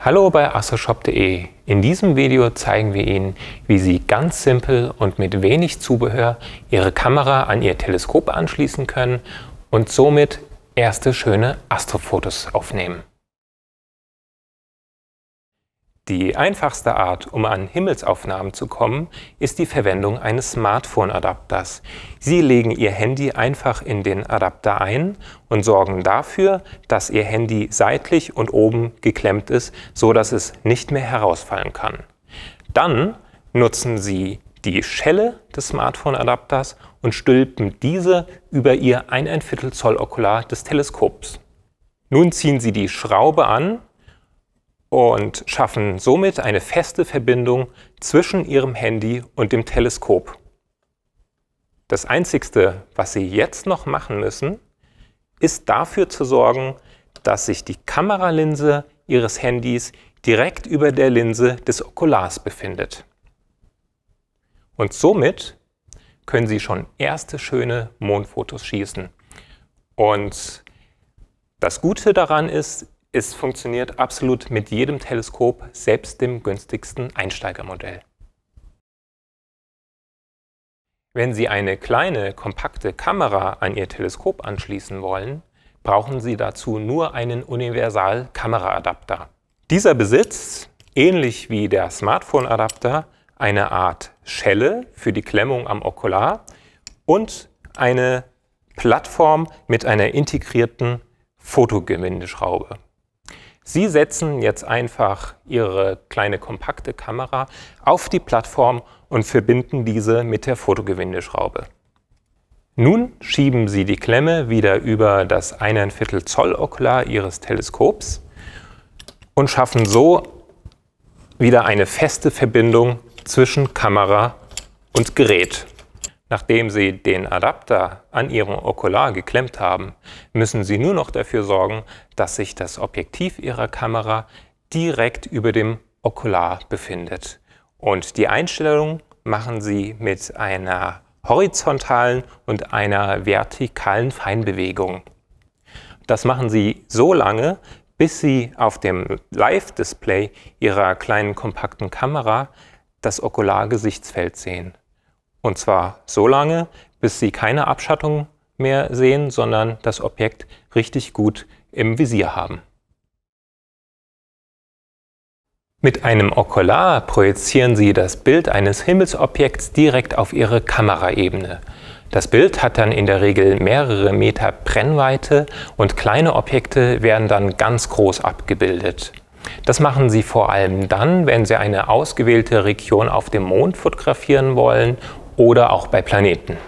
Hallo bei assoshop.de. In diesem Video zeigen wir Ihnen, wie Sie ganz simpel und mit wenig Zubehör Ihre Kamera an Ihr Teleskop anschließen können und somit erste schöne Astrofotos aufnehmen. Die einfachste Art, um an Himmelsaufnahmen zu kommen, ist die Verwendung eines Smartphone-Adapters. Sie legen Ihr Handy einfach in den Adapter ein und sorgen dafür, dass Ihr Handy seitlich und oben geklemmt ist, so dass es nicht mehr herausfallen kann. Dann nutzen Sie die Schelle des Smartphone-Adapters und stülpen diese über Ihr 1,25 Zoll Okular des Teleskops. Nun ziehen Sie die Schraube an und schaffen somit eine feste Verbindung zwischen ihrem Handy und dem Teleskop. Das Einzige, was Sie jetzt noch machen müssen, ist dafür zu sorgen, dass sich die Kameralinse Ihres Handys direkt über der Linse des Okulars befindet. Und somit können Sie schon erste schöne Mondfotos schießen. Und das Gute daran ist, es funktioniert absolut mit jedem Teleskop, selbst dem günstigsten Einsteigermodell. Wenn Sie eine kleine, kompakte Kamera an Ihr Teleskop anschließen wollen, brauchen Sie dazu nur einen Universal-Kameraadapter. Dieser besitzt, ähnlich wie der Smartphone-Adapter, eine Art Schelle für die Klemmung am Okular und eine Plattform mit einer integrierten Fotogemeindeschraube. Sie setzen jetzt einfach Ihre kleine kompakte Kamera auf die Plattform und verbinden diese mit der Fotogewindeschraube. Nun schieben Sie die Klemme wieder über das 1,5 Zoll Okular Ihres Teleskops und schaffen so wieder eine feste Verbindung zwischen Kamera und Gerät. Nachdem Sie den Adapter an Ihrem Okular geklemmt haben, müssen Sie nur noch dafür sorgen, dass sich das Objektiv Ihrer Kamera direkt über dem Okular befindet. Und die Einstellung machen Sie mit einer horizontalen und einer vertikalen Feinbewegung. Das machen Sie so lange, bis Sie auf dem Live-Display Ihrer kleinen kompakten Kamera das Okulargesichtsfeld sehen. Und zwar so lange, bis Sie keine Abschattung mehr sehen, sondern das Objekt richtig gut im Visier haben. Mit einem Okular projizieren Sie das Bild eines Himmelsobjekts direkt auf Ihre Kameraebene. Das Bild hat dann in der Regel mehrere Meter Brennweite und kleine Objekte werden dann ganz groß abgebildet. Das machen Sie vor allem dann, wenn Sie eine ausgewählte Region auf dem Mond fotografieren wollen oder auch bei Planeten.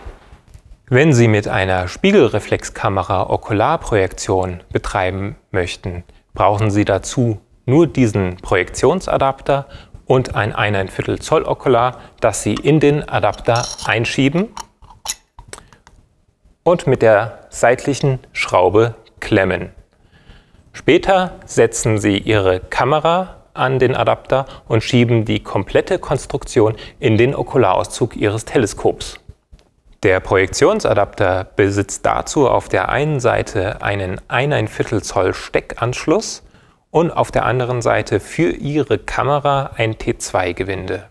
Wenn Sie mit einer Spiegelreflexkamera Okularprojektion betreiben möchten, brauchen Sie dazu nur diesen Projektionsadapter und ein 1,5 Zoll Okular, das Sie in den Adapter einschieben und mit der seitlichen Schraube klemmen. Später setzen Sie Ihre Kamera an den Adapter und schieben die komplette Konstruktion in den Okularauszug ihres Teleskops. Der Projektionsadapter besitzt dazu auf der einen Seite einen 1,1 Zoll Steckanschluss und auf der anderen Seite für Ihre Kamera ein T2-Gewinde.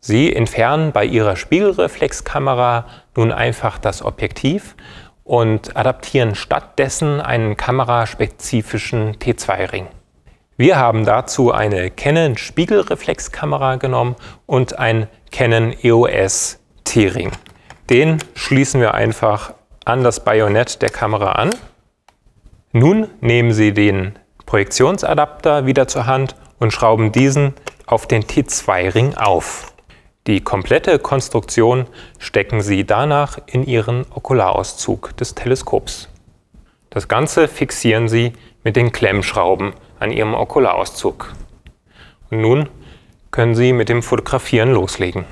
Sie entfernen bei Ihrer Spiegelreflexkamera nun einfach das Objektiv und adaptieren stattdessen einen kameraspezifischen T2-Ring. Wir haben dazu eine Canon Spiegelreflexkamera genommen und ein Canon EOS T-Ring. Den schließen wir einfach an das Bajonett der Kamera an. Nun nehmen Sie den Projektionsadapter wieder zur Hand und schrauben diesen auf den T2-Ring auf. Die komplette Konstruktion stecken Sie danach in Ihren Okularauszug des Teleskops. Das Ganze fixieren Sie mit den Klemmschrauben an Ihrem Okularauszug. Und nun können Sie mit dem Fotografieren loslegen.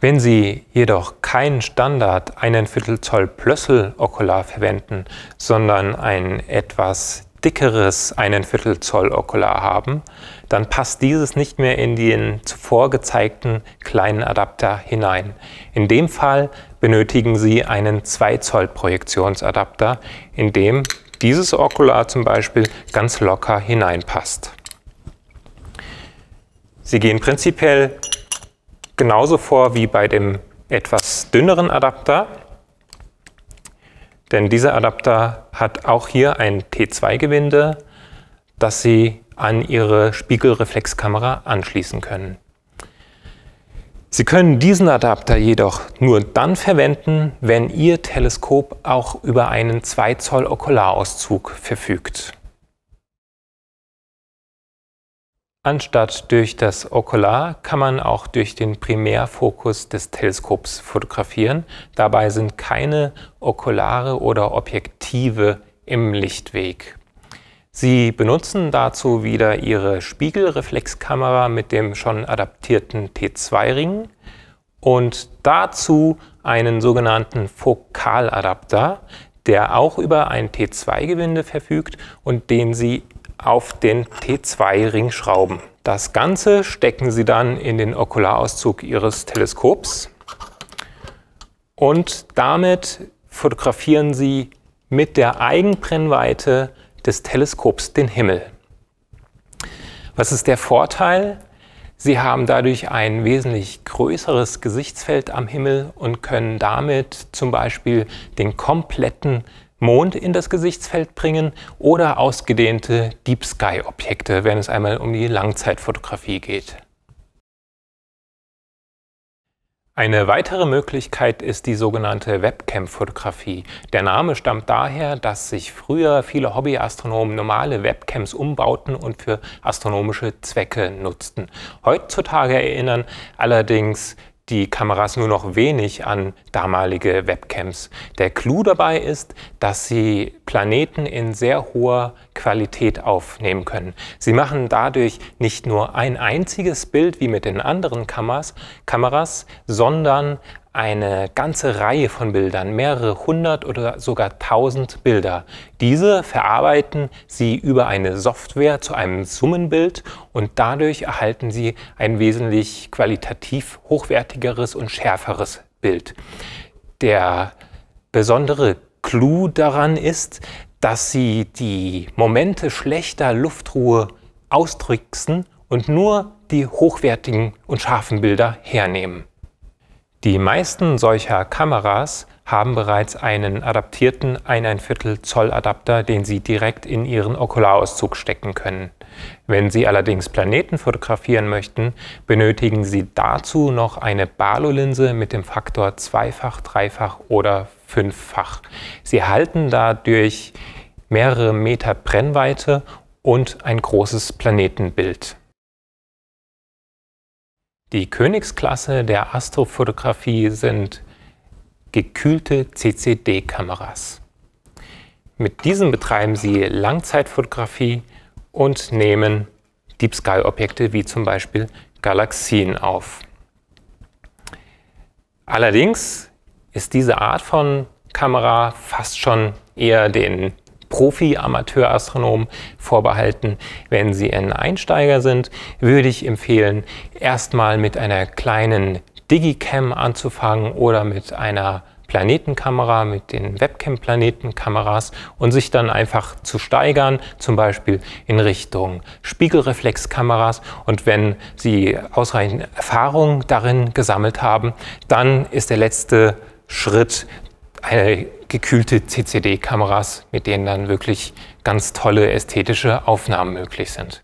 Wenn Sie jedoch keinen Standard 1,5 Zoll Plössel Okular verwenden, sondern ein etwas dickeres 1,5 Zoll Okular haben, dann passt dieses nicht mehr in den zuvor gezeigten kleinen Adapter hinein. In dem Fall benötigen Sie einen 2 Zoll Projektionsadapter, in dem dieses Okular zum Beispiel ganz locker hineinpasst. Sie gehen prinzipiell genauso vor wie bei dem etwas dünneren Adapter, denn dieser Adapter hat auch hier ein T2-Gewinde, das Sie an Ihre Spiegelreflexkamera anschließen können. Sie können diesen Adapter jedoch nur dann verwenden, wenn Ihr Teleskop auch über einen 2 Zoll Okularauszug verfügt. Anstatt durch das Okular kann man auch durch den Primärfokus des Teleskops fotografieren. Dabei sind keine Okulare oder Objektive im Lichtweg. Sie benutzen dazu wieder Ihre Spiegelreflexkamera mit dem schon adaptierten T2-Ring und dazu einen sogenannten Fokaladapter, der auch über ein T2-Gewinde verfügt und den Sie auf den T2-Ring schrauben. Das Ganze stecken Sie dann in den Okularauszug Ihres Teleskops und damit fotografieren Sie mit der Eigenbrennweite des Teleskops den Himmel. Was ist der Vorteil? Sie haben dadurch ein wesentlich größeres Gesichtsfeld am Himmel und können damit zum Beispiel den kompletten Mond in das Gesichtsfeld bringen oder ausgedehnte Deep Sky Objekte, wenn es einmal um die Langzeitfotografie geht. Eine weitere Möglichkeit ist die sogenannte Webcam-Fotografie. Der Name stammt daher, dass sich früher viele Hobbyastronomen normale Webcams umbauten und für astronomische Zwecke nutzten. Heutzutage erinnern allerdings die Kameras nur noch wenig an damalige Webcams. Der Clou dabei ist, dass sie Planeten in sehr hoher Qualität aufnehmen können. Sie machen dadurch nicht nur ein einziges Bild wie mit den anderen Kameras, sondern eine ganze Reihe von Bildern, mehrere hundert oder sogar tausend Bilder. Diese verarbeiten Sie über eine Software zu einem Summenbild und dadurch erhalten Sie ein wesentlich qualitativ hochwertigeres und schärferes Bild. Der besondere Clou daran ist, dass Sie die Momente schlechter Luftruhe austricksen und nur die hochwertigen und scharfen Bilder hernehmen. Die meisten solcher Kameras haben bereits einen adaptierten 1,1 Zoll Adapter, den Sie direkt in Ihren Okularauszug stecken können. Wenn Sie allerdings Planeten fotografieren möchten, benötigen Sie dazu noch eine Balo-Linse mit dem Faktor zweifach, dreifach oder fünffach. Sie halten dadurch mehrere Meter Brennweite und ein großes Planetenbild. Die Königsklasse der Astrofotografie sind gekühlte CCD-Kameras. Mit diesen betreiben sie Langzeitfotografie und nehmen Deep Sky-Objekte wie zum Beispiel Galaxien auf. Allerdings ist diese Art von Kamera fast schon eher den profi amateur astronomen vorbehalten. Wenn Sie ein Einsteiger sind, würde ich empfehlen, erstmal mit einer kleinen Digicam anzufangen oder mit einer Planetenkamera, mit den Webcam-Planetenkameras und sich dann einfach zu steigern, zum Beispiel in Richtung Spiegelreflexkameras. Und wenn Sie ausreichend Erfahrung darin gesammelt haben, dann ist der letzte Schritt äh, gekühlte CCD-Kameras, mit denen dann wirklich ganz tolle ästhetische Aufnahmen möglich sind.